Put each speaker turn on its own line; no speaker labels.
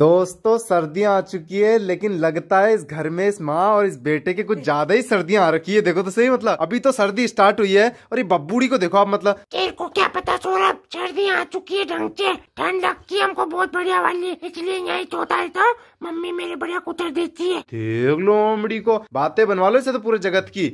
दोस्तों सर्दियां आ चुकी है लेकिन लगता है इस घर में इस माँ और इस बेटे के कुछ ज्यादा ही सर्दियां आ रखी है देखो तो सही मतलब अभी तो सर्दी स्टार्ट हुई है और ये बब्बूड़ी को देखो आप मतलब
तेरे को क्या पता सोना सर्दियां आ चुकी है ढंग से ठंड लगती है हमको बहुत बढ़िया वाली इसलिए यही सोता तो मम्मी मेरे बढ़िया कुतर देती है
देख लो अमड़ी को बातें बनवा लो इसे तो पूरे जगत की